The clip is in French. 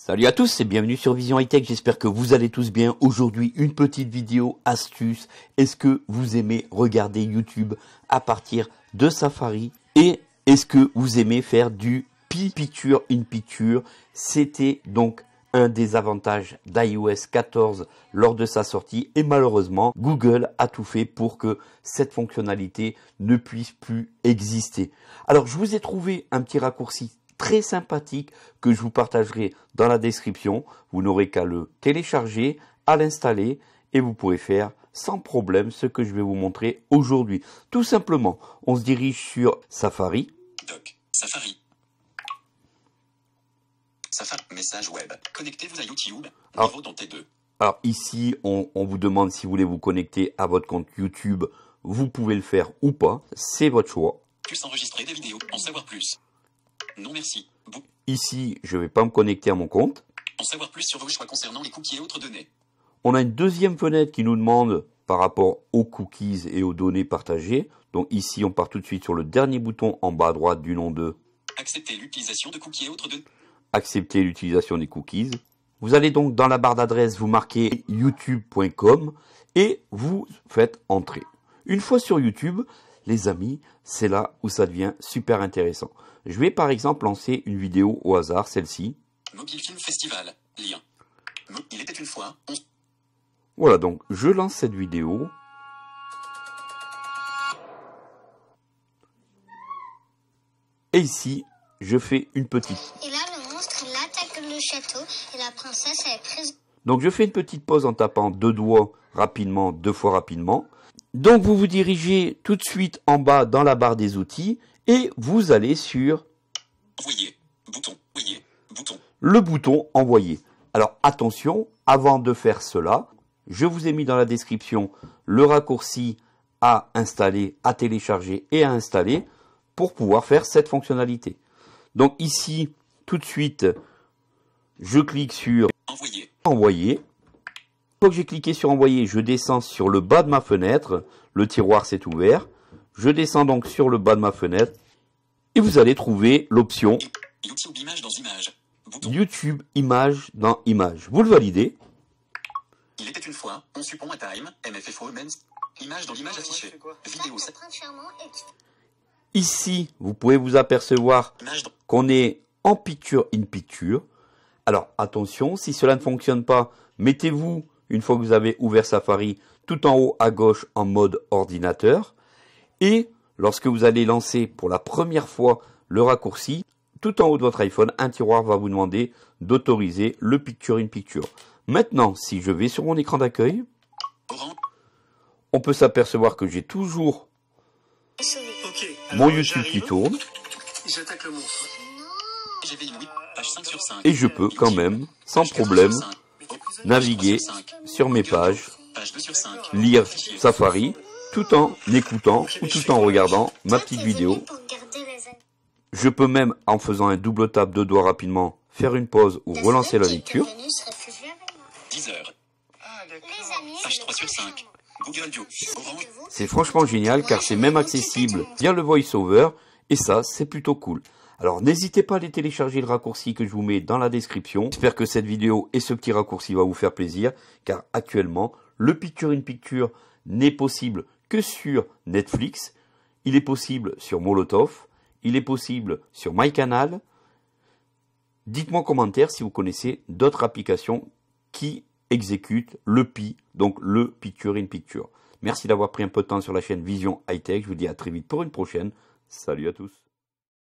Salut à tous et bienvenue sur Vision High Tech, j'espère que vous allez tous bien. Aujourd'hui, une petite vidéo astuce. Est-ce que vous aimez regarder YouTube à partir de Safari et est-ce que vous aimez faire du pi picture in picture C'était donc un des avantages d'iOS 14 lors de sa sortie et malheureusement Google a tout fait pour que cette fonctionnalité ne puisse plus exister. Alors je vous ai trouvé un petit raccourci très sympathique que je vous partagerai dans la description. Vous n'aurez qu'à le télécharger, à l'installer et vous pourrez faire sans problème ce que je vais vous montrer aujourd'hui. Tout simplement, on se dirige sur Safari. Doc, Safari. Safari, message web. Connectez-vous à YouTube. Alors, ah. Niveau dont 2. Alors ici, on, vous demande si vous voulez vous connecter à votre compte YouTube. Vous pouvez le faire ou pas. C'est votre choix. Tu enregistrer des vidéos, en savoir plus. Non merci. Ici, je ne vais pas me connecter à mon compte. Pour savoir plus sur vos choix concernant les cookies et autres données. On a une deuxième fenêtre qui nous demande par rapport aux cookies et aux données partagées. Donc ici, on part tout de suite sur le dernier bouton en bas à droite du nom de Accepter l'utilisation de cookies et autres données. Accepter l'utilisation des cookies. Vous allez donc dans la barre d'adresse, vous marquez youtube.com et vous faites entrer. Une fois sur YouTube, les amis, c'est là où ça devient super intéressant. Je vais par exemple lancer une vidéo au hasard, celle-ci. Festival, Voilà, donc je lance cette vidéo. Et ici, je fais une petite. Et là, le monstre, Donc je fais une petite pause en tapant deux doigts rapidement, deux fois rapidement. Donc vous vous dirigez tout de suite en bas dans la barre des outils et vous allez sur le bouton envoyer. Alors attention, avant de faire cela, je vous ai mis dans la description le raccourci à installer, à télécharger et à installer pour pouvoir faire cette fonctionnalité. Donc ici, tout de suite, je clique sur envoyer fois que j'ai cliqué sur envoyer, je descends sur le bas de ma fenêtre. Le tiroir s'est ouvert. Je descends donc sur le bas de ma fenêtre et vous allez trouver l'option YouTube image dans image. Vous le validez. Ici, vous pouvez vous apercevoir qu'on est en picture in picture. Alors attention, si cela ne fonctionne pas, mettez-vous une fois que vous avez ouvert Safari, tout en haut à gauche en mode ordinateur. Et lorsque vous allez lancer pour la première fois le raccourci, tout en haut de votre iPhone, un tiroir va vous demander d'autoriser le Picture in Picture. Maintenant, si je vais sur mon écran d'accueil, on peut s'apercevoir que j'ai toujours mon YouTube qui tourne. Et je peux quand même, sans problème, naviguer sur mes pages, lire Safari, tout en écoutant ou tout en regardant ma petite vidéo. Je peux même, en faisant un double tap de doigts rapidement, faire une pause ou relancer la lecture. C'est franchement génial car c'est même accessible via le voiceover et ça c'est plutôt cool. Alors n'hésitez pas à aller télécharger le raccourci que je vous mets dans la description. J'espère que cette vidéo et ce petit raccourci va vous faire plaisir car actuellement le Picture in Picture n'est possible que sur Netflix, il est possible sur Molotov, il est possible sur MyCanal. Dites-moi en commentaire si vous connaissez d'autres applications qui exécutent le PI, donc le Picture in Picture. Merci d'avoir pris un peu de temps sur la chaîne Vision Hightech. Je vous dis à très vite pour une prochaine. Salut à tous.